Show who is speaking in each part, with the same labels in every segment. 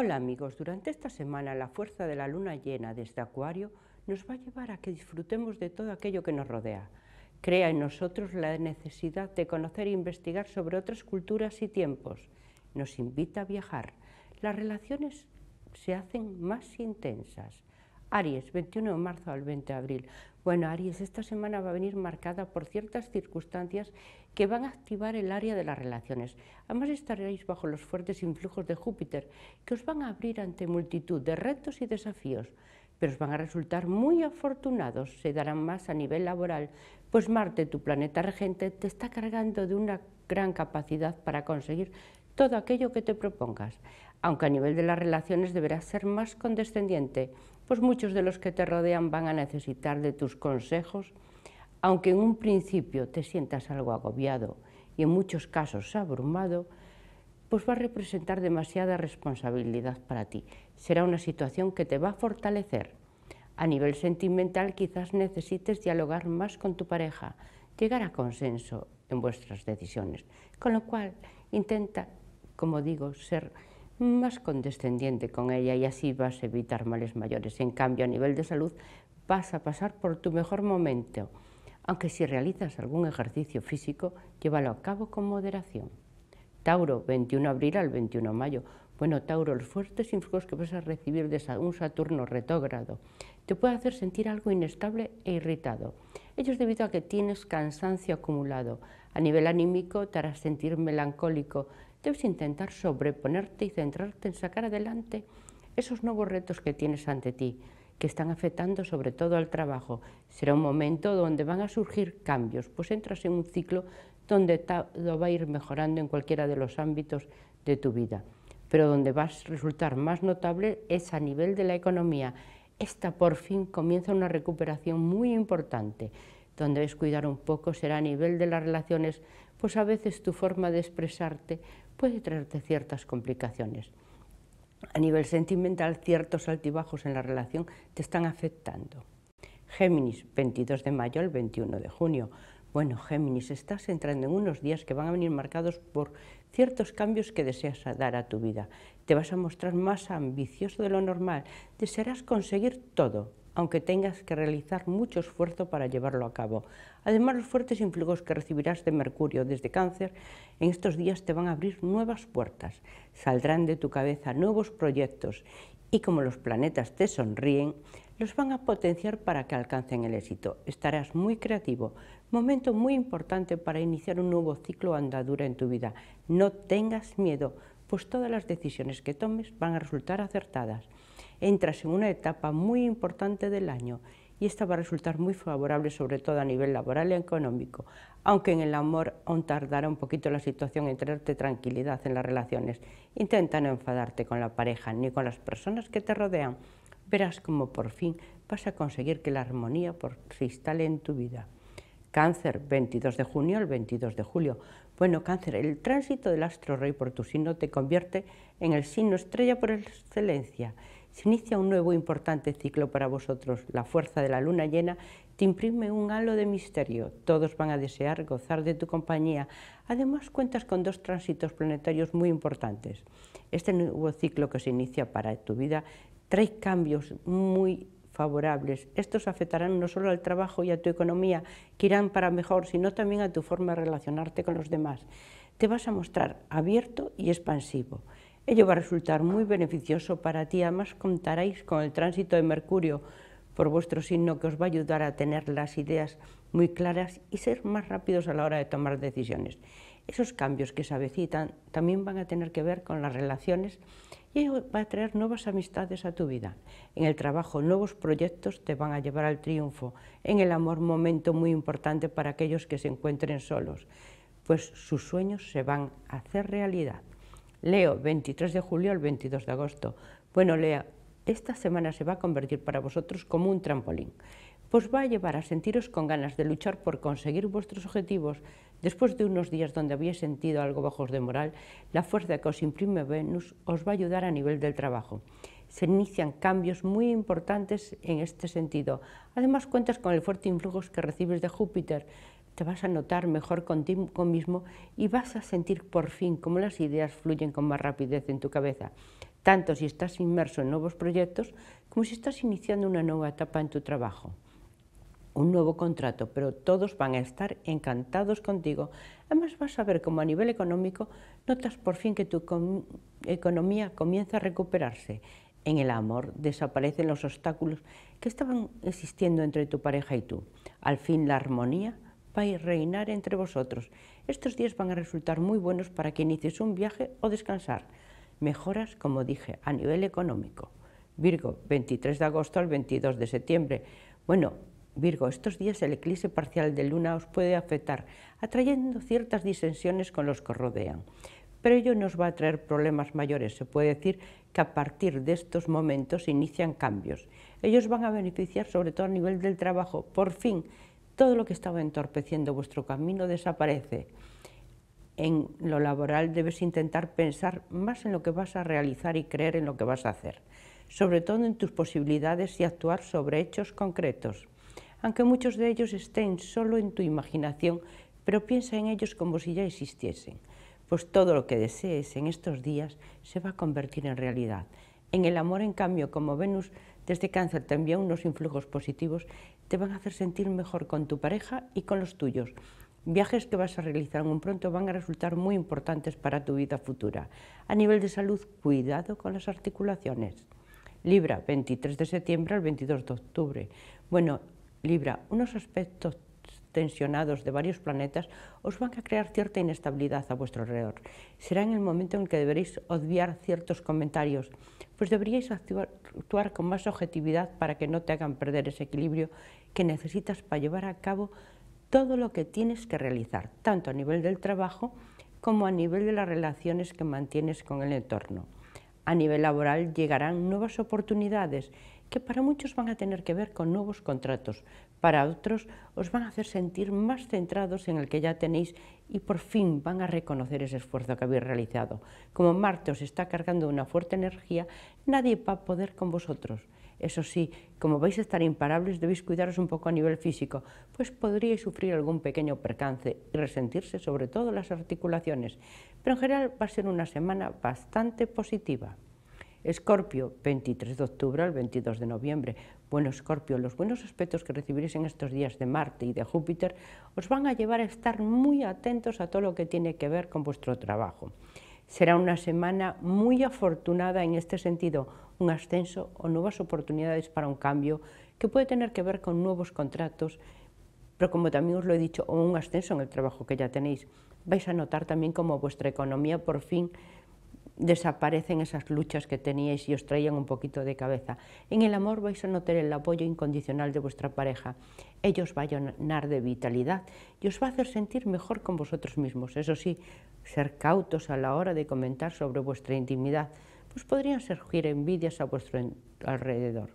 Speaker 1: Hola amigos, durante esta semana la fuerza de la luna llena desde Acuario nos va a llevar a que disfrutemos de todo aquello que nos rodea. Crea en nosotros la necesidad de conocer e investigar sobre otras culturas y tiempos. Nos invita a viajar. Las relaciones se hacen más intensas. Aries, 21 de marzo al 20 de abril. Bueno, Aries, esta semana va a venir marcada por ciertas circunstancias que van a activar el área de las relaciones. Además estaréis bajo los fuertes influjos de Júpiter, que os van a abrir ante multitud de retos y desafíos, pero os van a resultar muy afortunados, se darán más a nivel laboral, pues Marte, tu planeta regente, te está cargando de una gran capacidad para conseguir todo aquello que te propongas, aunque a nivel de las relaciones deberás ser más condescendiente pues muchos de los que te rodean van a necesitar de tus consejos, aunque en un principio te sientas algo agobiado y en muchos casos abrumado, pues va a representar demasiada responsabilidad para ti. Será una situación que te va a fortalecer. A nivel sentimental quizás necesites dialogar más con tu pareja, llegar a consenso en vuestras decisiones, con lo cual intenta, como digo, ser más condescendiente con ella y e así vas a evitar males mayores. En cambio, a nivel de salud, vas a pasar por tu mejor momento, aunque si realizas algún ejercicio físico, llévalo a cabo con moderación. Tauro, 21 de abril al 21 de mayo. Bueno, Tauro, los fuertes influjos que vas a recibir de un Saturno retógrado te puede hacer sentir algo inestable e irritado. Ello es debido a que tienes cansancio acumulado. A nivel anímico te harás sentir melancólico, debes intentar sobreponerte y centrarte en sacar adelante esos nuevos retos que tienes ante ti, que están afectando sobre todo al trabajo. Será un momento donde van a surgir cambios, pues entras en un ciclo donde todo va a ir mejorando en cualquiera de los ámbitos de tu vida. Pero donde vas a resultar más notable es a nivel de la economía. Esta por fin comienza una recuperación muy importante. Donde debes cuidar un poco será a nivel de las relaciones pues a veces tu forma de expresarte puede traerte ciertas complicaciones. A nivel sentimental, ciertos altibajos en la relación te están afectando. Géminis, 22 de mayo al 21 de junio. Bueno, Géminis, estás entrando en unos días que van a venir marcados por ciertos cambios que deseas dar a tu vida. Te vas a mostrar más ambicioso de lo normal, desearás conseguir todo, aunque tengas que realizar mucho esfuerzo para llevarlo a cabo. Además, los fuertes influjos que recibirás de Mercurio desde cáncer en estos días te van a abrir nuevas puertas, saldrán de tu cabeza nuevos proyectos y como los planetas te sonríen, los van a potenciar para que alcancen el éxito. Estarás muy creativo, momento muy importante para iniciar un nuevo ciclo andadura en tu vida. No tengas miedo, pues todas las decisiones que tomes van a resultar acertadas entras en una etapa muy importante del año y esta va a resultar muy favorable, sobre todo a nivel laboral y económico, aunque en el amor aún tardará un poquito la situación en traerte tranquilidad en las relaciones. Intenta no enfadarte con la pareja ni con las personas que te rodean. Verás como por fin vas a conseguir que la armonía se instale en tu vida. Cáncer, 22 de junio al 22 de julio. Bueno, cáncer, el tránsito del astro rey por tu signo te convierte en el signo estrella por excelencia se inicia un nuevo importante ciclo para vosotros. La fuerza de la luna llena te imprime un halo de misterio. Todos van a desear gozar de tu compañía. Además, cuentas con dos tránsitos planetarios muy importantes. Este nuevo ciclo que se inicia para tu vida trae cambios muy favorables. Estos afectarán no solo al trabajo y a tu economía, que irán para mejor, sino también a tu forma de relacionarte con los demás. Te vas a mostrar abierto y expansivo. Ello va a resultar muy beneficioso para ti, además contaréis con el tránsito de Mercurio por vuestro signo que os va a ayudar a tener las ideas muy claras y ser más rápidos a la hora de tomar decisiones. Esos cambios que se avecitan también van a tener que ver con las relaciones y va a traer nuevas amistades a tu vida. En el trabajo, nuevos proyectos te van a llevar al triunfo. En el amor, momento muy importante para aquellos que se encuentren solos, pues sus sueños se van a hacer realidad. Leo, 23 de julio al 22 de agosto. Bueno, Lea, esta semana se va a convertir para vosotros como un trampolín. Pues va a llevar a sentiros con ganas de luchar por conseguir vuestros objetivos. Después de unos días donde habéis sentido algo bajos de moral, la fuerza que os imprime Venus os va a ayudar a nivel del trabajo. Se inician cambios muy importantes en este sentido. Además, cuentas con el fuerte influjo que recibes de Júpiter, te vas a notar mejor contigo mismo y vas a sentir por fin cómo las ideas fluyen con más rapidez en tu cabeza, tanto si estás inmerso en nuevos proyectos como si estás iniciando una nueva etapa en tu trabajo un nuevo contrato, pero todos van a estar encantados contigo. Además vas a ver cómo a nivel económico notas por fin que tu economía comienza a recuperarse. En el amor desaparecen los obstáculos que estaban existiendo entre tu pareja y tú. Al fin la armonía reinar entre vosotros. Estos días van a resultar muy buenos para que inicies un viaje o descansar. Mejoras, como dije, a nivel económico. Virgo, 23 de agosto al 22 de septiembre. Bueno, Virgo, estos días el eclipse parcial de luna os puede afectar, atrayendo ciertas disensiones con los que rodean. Pero ello nos va a traer problemas mayores. Se puede decir que a partir de estos momentos inician cambios. Ellos van a beneficiar sobre todo a nivel del trabajo. Por fin todo lo que estaba entorpeciendo vuestro camino desaparece. En lo laboral debes intentar pensar más en lo que vas a realizar y creer en lo que vas a hacer, sobre todo en tus posibilidades y actuar sobre hechos concretos, aunque muchos de ellos estén solo en tu imaginación, pero piensa en ellos como si ya existiesen, pues todo lo que desees en estos días se va a convertir en realidad. En el amor, en cambio, como Venus desde cáncer también unos influjos positivos, te van a hacer sentir mejor con tu pareja y con los tuyos. Viajes que vas a realizar muy pronto van a resultar muy importantes para tu vida futura. A nivel de salud, cuidado con las articulaciones. Libra, 23 de septiembre al 22 de octubre. Bueno, Libra, unos aspectos tensionados de varios planetas os van a crear cierta inestabilidad a vuestro alrededor. Será en el momento en que deberéis obviar ciertos comentarios, pues deberíais actuar con más objetividad para que no te hagan perder ese equilibrio que necesitas para llevar a cabo todo lo que tienes que realizar, tanto a nivel del trabajo como a nivel de las relaciones que mantienes con el entorno. A nivel laboral llegarán nuevas oportunidades que para muchos van a tener que ver con nuevos contratos, para otros os van a hacer sentir más centrados en el que ya tenéis y por fin van a reconocer ese esfuerzo que habéis realizado. Como Marte os está cargando una fuerte energía, nadie va a poder con vosotros. Eso sí, como vais a estar imparables, debéis cuidaros un poco a nivel físico, pues podríais sufrir algún pequeño percance y resentirse sobre todo las articulaciones. Pero en general va a ser una semana bastante positiva. Escorpio, 23 de octubre al 22 de noviembre. Bueno, Escorpio, los buenos aspectos que recibiréis en estos días de Marte y de Júpiter os van a llevar a estar muy atentos a todo lo que tiene que ver con vuestro trabajo. Será una semana muy afortunada en este sentido, un ascenso o nuevas oportunidades para un cambio que puede tener que ver con nuevos contratos, pero como también os lo he dicho, o un ascenso en el trabajo que ya tenéis. Vais a notar también cómo vuestra economía por fin desaparecen esas luchas que teníais y os traían un poquito de cabeza. En el amor vais a notar el apoyo incondicional de vuestra pareja. ellos os va a llenar de vitalidad y os va a hacer sentir mejor con vosotros mismos. Eso sí, ser cautos a la hora de comentar sobre vuestra intimidad, pues podrían surgir envidias a vuestro alrededor.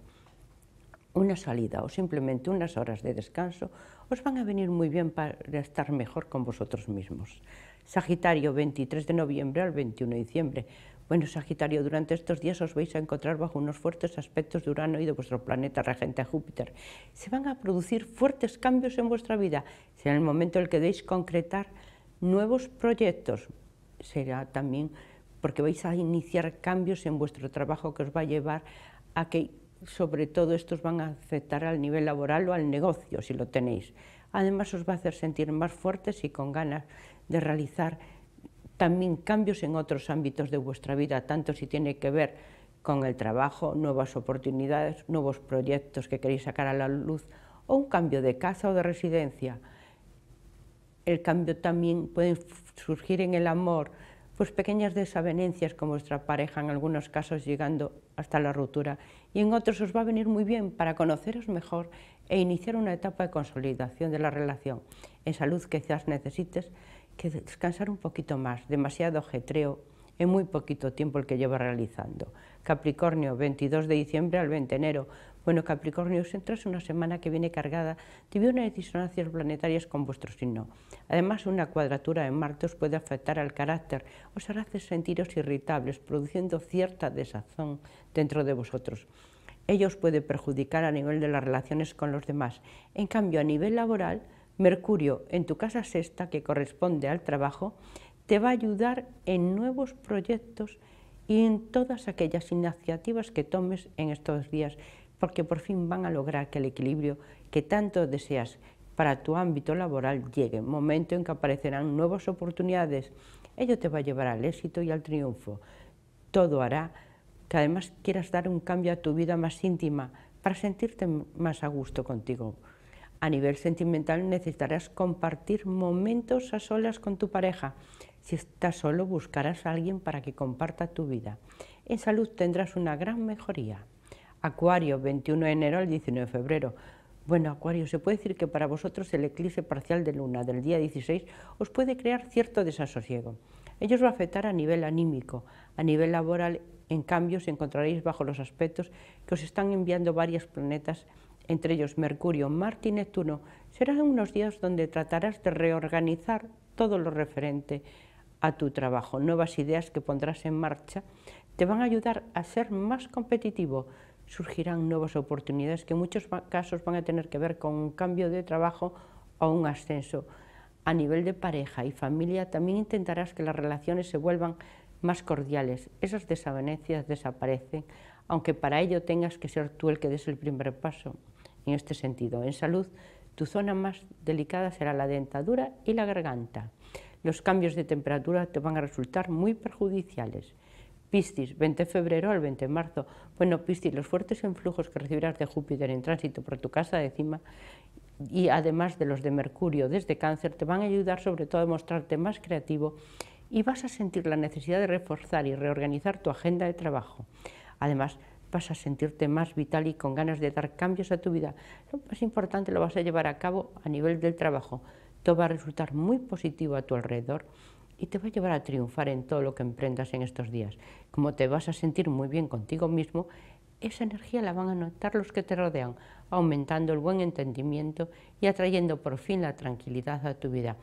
Speaker 1: Una salida o simplemente unas horas de descanso os van a venir muy bien para estar mejor con vosotros mismos. Sagitario, 23 de noviembre al 21 de diciembre. Bueno, Sagitario, durante estos días os vais a encontrar bajo unos fuertes aspectos de Urano y de vuestro planeta regente Júpiter. Se van a producir fuertes cambios en vuestra vida. Será el momento en el que deis concretar nuevos proyectos. Será también porque vais a iniciar cambios en vuestro trabajo que os va a llevar a que sobre todo estos van a afectar al nivel laboral o al negocio si lo tenéis además os va a hacer sentir más fuertes y con ganas de realizar también cambios en otros ámbitos de vuestra vida, tanto si tiene que ver con el trabajo, nuevas oportunidades, nuevos proyectos que queréis sacar a la luz o un cambio de casa o de residencia. El cambio también puede surgir en el amor, pues pequeñas desavenencias con vuestra pareja, en algunos casos llegando hasta la ruptura, y en otros os va a venir muy bien para conoceros mejor e iniciar una etapa de consolidación de la relación en salud que quizás necesites que descansar un poquito más, demasiado ajetreo en muy poquito tiempo el que lleva realizando. Capricornio, 22 de diciembre al 20 de enero. Bueno, Capricornio, entras una semana que viene cargada de unas disonancias planetarias con vuestro signo. Además, una cuadratura en Marte os puede afectar al carácter, os hará sentiros irritables, produciendo cierta desazón dentro de vosotros ellos puede perjudicar a nivel de las relaciones con los demás. En cambio, a nivel laboral, Mercurio en tu casa sexta, que corresponde al trabajo, te va a ayudar en nuevos proyectos y en todas aquellas iniciativas que tomes en estos días, porque por fin van a lograr que el equilibrio que tanto deseas para tu ámbito laboral llegue, momento en que aparecerán nuevas oportunidades. Ello te va a llevar al éxito y al triunfo. Todo hará además quieras dar un cambio a tu vida más íntima para sentirte más a gusto contigo. A nivel sentimental necesitarás compartir momentos a solas con tu pareja. Si estás solo, buscarás a alguien para que comparta tu vida. En salud tendrás una gran mejoría. Acuario, 21 de enero al 19 de febrero. Bueno, Acuario, se puede decir que para vosotros el eclipse parcial de luna del día 16 os puede crear cierto desasosiego. Ello os va a afectar a nivel anímico, a nivel laboral en cambio, os encontraréis bajo los aspectos que os están enviando varios planetas, entre ellos Mercurio, Marte y Neptuno. Serán unos días donde tratarás de reorganizar todo lo referente a tu trabajo. Nuevas ideas que pondrás en marcha te van a ayudar a ser más competitivo. Surgirán nuevas oportunidades que en muchos casos van a tener que ver con un cambio de trabajo o un ascenso. A nivel de pareja y familia también intentarás que las relaciones se vuelvan más cordiales. Esas desavenencias desaparecen, aunque para ello tengas que ser tú el que des el primer paso. En este sentido, en salud, tu zona más delicada será la dentadura y la garganta. Los cambios de temperatura te van a resultar muy perjudiciales. Piscis, 20 de febrero al 20 de marzo. Bueno, Piscis, los fuertes influjos que recibirás de Júpiter en tránsito por tu casa de cima y además de los de Mercurio desde Cáncer te van a ayudar sobre todo a mostrarte más creativo y vas a sentir la necesidad de reforzar y reorganizar tu agenda de trabajo. Además, vas a sentirte más vital y con ganas de dar cambios a tu vida. Lo más importante lo vas a llevar a cabo a nivel del trabajo. Todo va a resultar muy positivo a tu alrededor y te va a llevar a triunfar en todo lo que emprendas en estos días. Como te vas a sentir muy bien contigo mismo, esa energía la van a notar los que te rodean, aumentando el buen entendimiento y atrayendo por fin la tranquilidad a tu vida.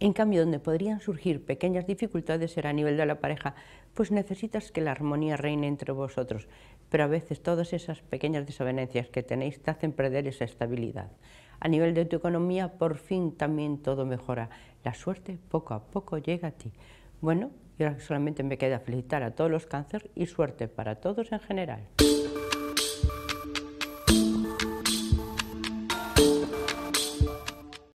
Speaker 1: En cambio, donde podrían surgir pequeñas dificultades será a nivel de la pareja, pues necesitas que la armonía reine entre vosotros, pero a veces todas esas pequeñas desavenencias que tenéis te hacen perder esa estabilidad. A nivel de tu economía, por fin también todo mejora. La suerte poco a poco llega a ti. Bueno, y ahora solamente me queda felicitar a todos los cáncer y suerte para todos en general.